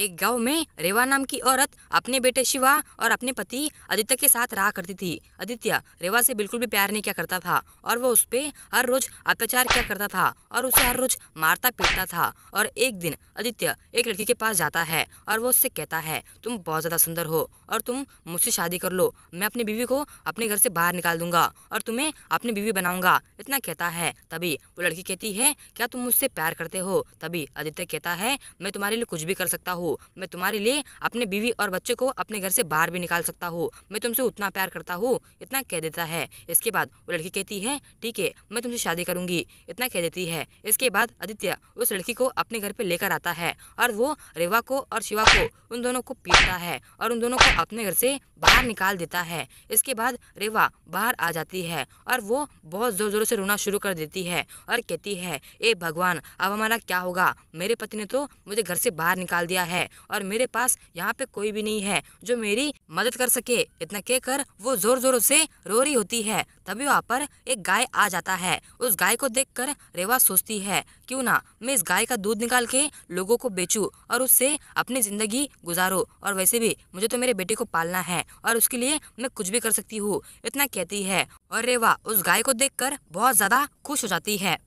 एक गांव में रेवा नाम की औरत अपने बेटे शिवा और अपने पति आदित्य के साथ रहा करती थी आदित्य रेवा से बिल्कुल भी प्यार नहीं किया करता था और वो उस पर हर रोज अत्याचार किया करता था और उसे हर रोज मारता पीटता था और एक दिन आदित्य एक लड़की के पास जाता है और वो उससे कहता है तुम बहुत ज्यादा सुंदर हो और तुम मुझसे शादी कर लो मैं अपनी बीवी को अपने घर से बाहर निकाल दूंगा और तुम्हें अपनी बीवी बनाऊंगा इतना कहता है तभी वो लड़की कहती है क्या तुम मुझसे प्यार करते हो तभी आदित्य कहता है मैं तुम्हारे लिए कुछ भी कर सकता हूँ हूँ मैं तुम्हारे लिए अपने बीवी और बच्चे को अपने घर से बाहर भी निकाल सकता हूँ मैं तुमसे उतना प्यार करता हूँ इतना कह देता है इसके बाद वो लड़की कहती है ठीक है मैं तुमसे शादी करूंगी इतना कह देती है इसके बाद आदित्य उस लड़की को अपने घर पर लेकर आता है और वो रेवा को और शिवा को उन दोनों को पीटता है और उन दोनों को अपने घर से बाहर निकाल देता है इसके बाद रेवा बाहर आ जाती है और वो बहुत जोर जोर से रोना शुरू कर देती है और कहती है ए भगवान अब हमारा क्या होगा मेरे पति ने तो मुझे घर से बाहर निकाल दिया है है और मेरे पास यहाँ पे कोई भी नहीं है जो मेरी मदद कर सके इतना कह कर वो जोर जोर से रो रही होती है तभी वहाँ पर एक गाय आ जाता है उस गाय को कर रेवा सोचती है क्यूँ ना मैं इस गाय का दूध निकाल के लोगो को बेचू और उससे अपनी जिंदगी गुजारो और वैसे भी मुझे तो मेरे बेटे को पालना है और उसके लिए मैं कुछ भी कर सकती हूँ इतना कहती है और रेवा उस गाय को देखकर बहुत ज्यादा खुश हो जाती है